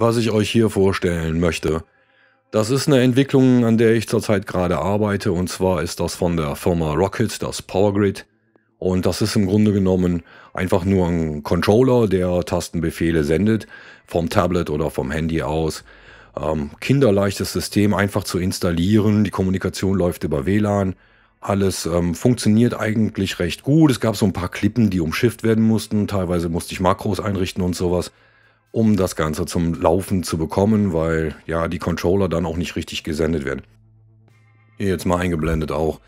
was ich euch hier vorstellen möchte. Das ist eine Entwicklung, an der ich zurzeit gerade arbeite, und zwar ist das von der Firma Rocket, das PowerGrid. Und das ist im Grunde genommen einfach nur ein Controller, der Tastenbefehle sendet, vom Tablet oder vom Handy aus. Ähm, kinderleichtes System, einfach zu installieren. Die Kommunikation läuft über WLAN. Alles ähm, funktioniert eigentlich recht gut. Es gab so ein paar Klippen, die umschifft werden mussten. Teilweise musste ich Makros einrichten und sowas um das Ganze zum Laufen zu bekommen, weil ja die Controller dann auch nicht richtig gesendet werden. Hier jetzt mal eingeblendet auch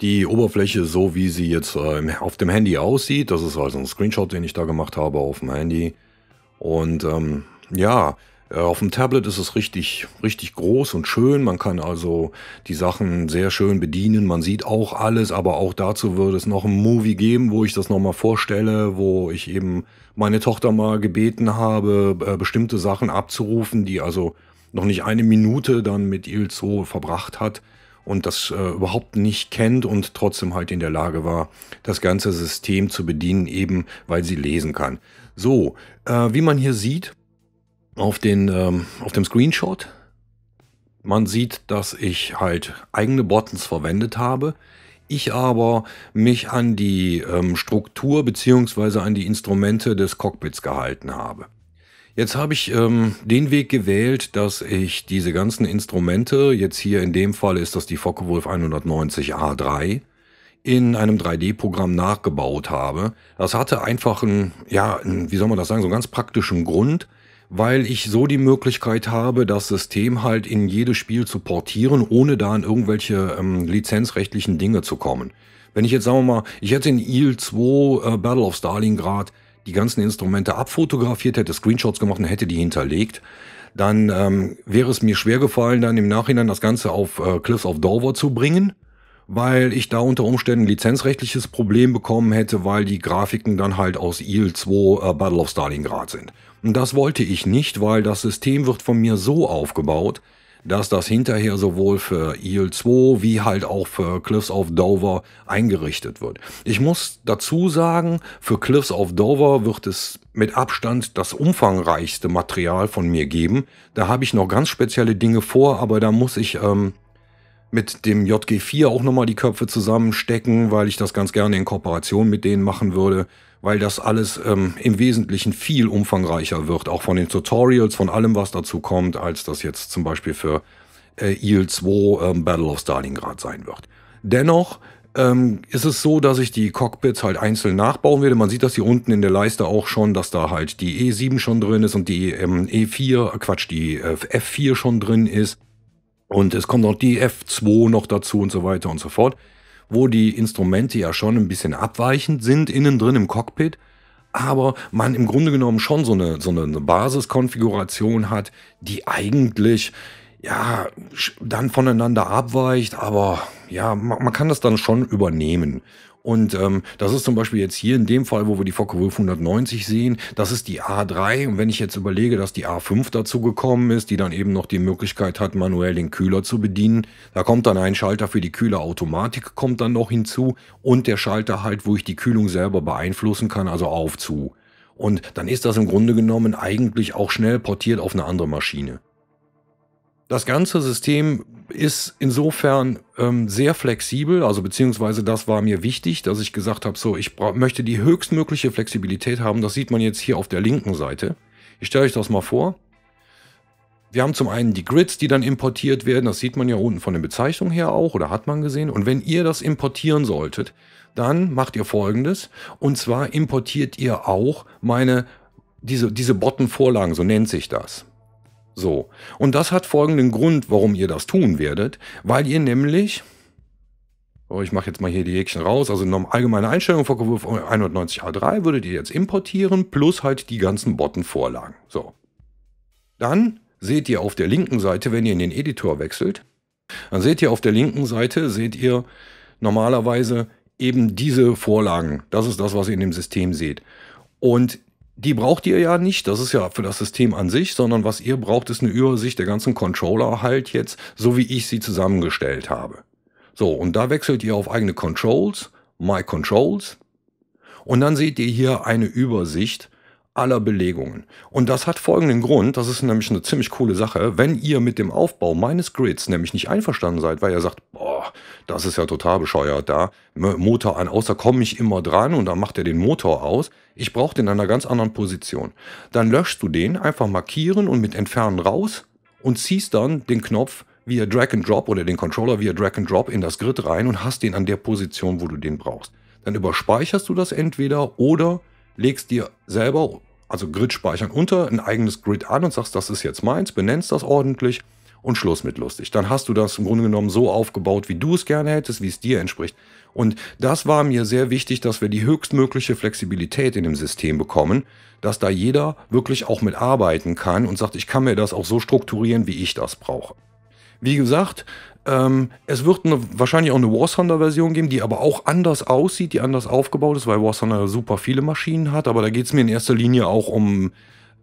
die Oberfläche, so wie sie jetzt äh, auf dem Handy aussieht. Das ist also ein Screenshot, den ich da gemacht habe auf dem Handy. Und ähm, ja, äh, auf dem Tablet ist es richtig, richtig groß und schön. Man kann also die Sachen sehr schön bedienen. Man sieht auch alles, aber auch dazu würde es noch ein Movie geben, wo ich das nochmal vorstelle, wo ich eben meine Tochter mal gebeten habe, äh, bestimmte Sachen abzurufen, die also noch nicht eine Minute dann mit Ilzo verbracht hat und das äh, überhaupt nicht kennt und trotzdem halt in der Lage war, das ganze System zu bedienen, eben weil sie lesen kann. So, äh, wie man hier sieht, auf, den, ähm, auf dem Screenshot. Man sieht, dass ich halt eigene Buttons verwendet habe. Ich aber mich an die ähm, Struktur beziehungsweise an die Instrumente des Cockpits gehalten habe. Jetzt habe ich ähm, den Weg gewählt, dass ich diese ganzen Instrumente, jetzt hier in dem Fall ist das die Focke-Wulf 190A3, in einem 3D-Programm nachgebaut habe. Das hatte einfach einen, ja, einen, wie soll man das sagen, so einen ganz praktischen Grund weil ich so die Möglichkeit habe, das System halt in jedes Spiel zu portieren, ohne da an irgendwelche ähm, lizenzrechtlichen Dinge zu kommen. Wenn ich jetzt, sagen wir mal, ich hätte in IL 2 äh, Battle of Stalingrad die ganzen Instrumente abfotografiert, hätte Screenshots gemacht und hätte die hinterlegt, dann ähm, wäre es mir schwer gefallen, dann im Nachhinein das Ganze auf äh, Cliffs of Dover zu bringen, weil ich da unter Umständen ein lizenzrechtliches Problem bekommen hätte, weil die Grafiken dann halt aus IL 2 äh, Battle of Stalingrad sind. Das wollte ich nicht, weil das System wird von mir so aufgebaut, dass das hinterher sowohl für IL-2 wie halt auch für Cliffs of Dover eingerichtet wird. Ich muss dazu sagen, für Cliffs of Dover wird es mit Abstand das umfangreichste Material von mir geben. Da habe ich noch ganz spezielle Dinge vor, aber da muss ich ähm, mit dem JG4 auch nochmal die Köpfe zusammenstecken, weil ich das ganz gerne in Kooperation mit denen machen würde, weil das alles ähm, im Wesentlichen viel umfangreicher wird, auch von den Tutorials, von allem, was dazu kommt, als das jetzt zum Beispiel für äh, IL-2 ähm, Battle of Stalingrad sein wird. Dennoch ähm, ist es so, dass ich die Cockpits halt einzeln nachbauen werde. Man sieht das hier unten in der Leiste auch schon, dass da halt die E7 schon drin ist und die ähm, E4, äh, Quatsch, die äh, F4 schon drin ist. Und es kommt noch die F2 noch dazu und so weiter und so fort, wo die Instrumente ja schon ein bisschen abweichend sind innen drin im Cockpit, aber man im Grunde genommen schon so eine, so eine Basiskonfiguration hat, die eigentlich ja dann voneinander abweicht, aber ja, man, man kann das dann schon übernehmen. Und ähm, das ist zum Beispiel jetzt hier in dem Fall, wo wir die Fokker Wolf 190 sehen, das ist die A3. Und wenn ich jetzt überlege, dass die A5 dazu gekommen ist, die dann eben noch die Möglichkeit hat, manuell den Kühler zu bedienen, da kommt dann ein Schalter für die Kühlerautomatik, kommt dann noch hinzu und der Schalter halt, wo ich die Kühlung selber beeinflussen kann, also auf zu. Und dann ist das im Grunde genommen eigentlich auch schnell portiert auf eine andere Maschine das ganze System ist insofern ähm, sehr flexibel, also beziehungsweise das war mir wichtig, dass ich gesagt habe, so ich möchte die höchstmögliche Flexibilität haben. Das sieht man jetzt hier auf der linken Seite. Ich stelle euch das mal vor. Wir haben zum einen die Grids, die dann importiert werden. Das sieht man ja unten von der Bezeichnung her auch oder hat man gesehen. Und wenn ihr das importieren solltet, dann macht ihr folgendes. Und zwar importiert ihr auch meine, diese, diese Bottom-Vorlagen, so nennt sich das. So. Und das hat folgenden Grund, warum ihr das tun werdet, weil ihr nämlich, oh, ich mache jetzt mal hier die Häkchen raus, also allgemeine Einstellung vor 190a3 würdet ihr jetzt importieren, plus halt die ganzen Bottenvorlagen. So. Dann seht ihr auf der linken Seite, wenn ihr in den Editor wechselt, dann seht ihr auf der linken Seite, seht ihr normalerweise eben diese Vorlagen. Das ist das, was ihr in dem System seht. Und die braucht ihr ja nicht, das ist ja für das System an sich, sondern was ihr braucht, ist eine Übersicht der ganzen Controller halt jetzt, so wie ich sie zusammengestellt habe. So, und da wechselt ihr auf eigene Controls, My Controls, und dann seht ihr hier eine Übersicht aller Belegungen. Und das hat folgenden Grund, das ist nämlich eine ziemlich coole Sache, wenn ihr mit dem Aufbau meines Grids nämlich nicht einverstanden seid, weil ihr sagt, boah, das ist ja total bescheuert da. Motor an, außer komme ich immer dran und dann macht er den Motor aus. Ich brauche den in einer ganz anderen Position. Dann löschst du den, einfach markieren und mit Entfernen raus und ziehst dann den Knopf via Drag and Drop oder den Controller via Drag and Drop in das Grid rein und hast den an der Position, wo du den brauchst. Dann überspeicherst du das entweder oder legst dir selber, also Grid speichern unter, ein eigenes Grid an und sagst, das ist jetzt meins, benennst das ordentlich und Schluss mit lustig. Dann hast du das im Grunde genommen so aufgebaut, wie du es gerne hättest, wie es dir entspricht. Und das war mir sehr wichtig, dass wir die höchstmögliche Flexibilität in dem System bekommen, dass da jeder wirklich auch mitarbeiten kann und sagt, ich kann mir das auch so strukturieren, wie ich das brauche. Wie gesagt, ähm, es wird eine, wahrscheinlich auch eine War Thunder-Version geben, die aber auch anders aussieht, die anders aufgebaut ist, weil War Thunder super viele Maschinen hat. Aber da geht es mir in erster Linie auch um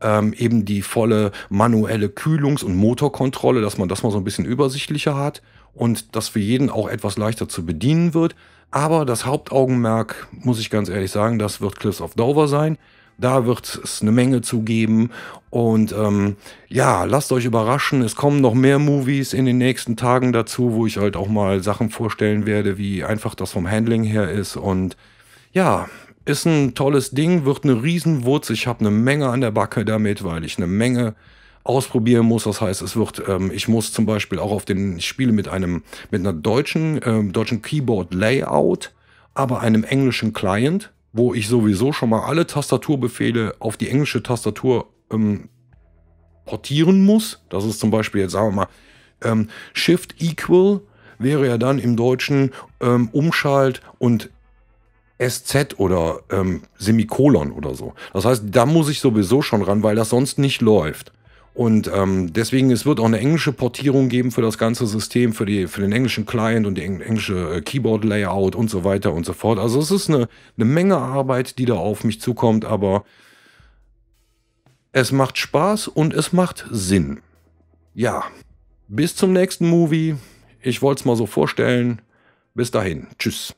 ähm, eben die volle manuelle Kühlungs- und Motorkontrolle, dass man das mal so ein bisschen übersichtlicher hat und das für jeden auch etwas leichter zu bedienen wird. Aber das Hauptaugenmerk, muss ich ganz ehrlich sagen, das wird Cliffs of Dover sein. Da wird es eine Menge zu geben. Und ähm, ja, lasst euch überraschen. Es kommen noch mehr Movies in den nächsten Tagen dazu, wo ich halt auch mal Sachen vorstellen werde, wie einfach das vom Handling her ist. Und ja, ist ein tolles Ding, wird eine Riesenwurz. Ich habe eine Menge an der Backe damit, weil ich eine Menge ausprobieren muss. Das heißt, es wird, ähm, ich muss zum Beispiel auch auf den, ich spiele mit einem, mit einer deutschen, ähm, deutschen Keyboard-Layout, aber einem englischen Client, wo ich sowieso schon mal alle Tastaturbefehle auf die englische Tastatur ähm, portieren muss. Das ist zum Beispiel jetzt, sagen wir mal, ähm, Shift Equal wäre ja dann im Deutschen ähm, Umschalt und SZ oder ähm, Semikolon oder so. Das heißt, da muss ich sowieso schon ran, weil das sonst nicht läuft. Und ähm, deswegen, es wird auch eine englische Portierung geben für das ganze System, für, die, für den englischen Client und die englische äh, Keyboard-Layout und so weiter und so fort. Also es ist eine, eine Menge Arbeit, die da auf mich zukommt, aber es macht Spaß und es macht Sinn. Ja, bis zum nächsten Movie. Ich wollte es mal so vorstellen. Bis dahin. Tschüss.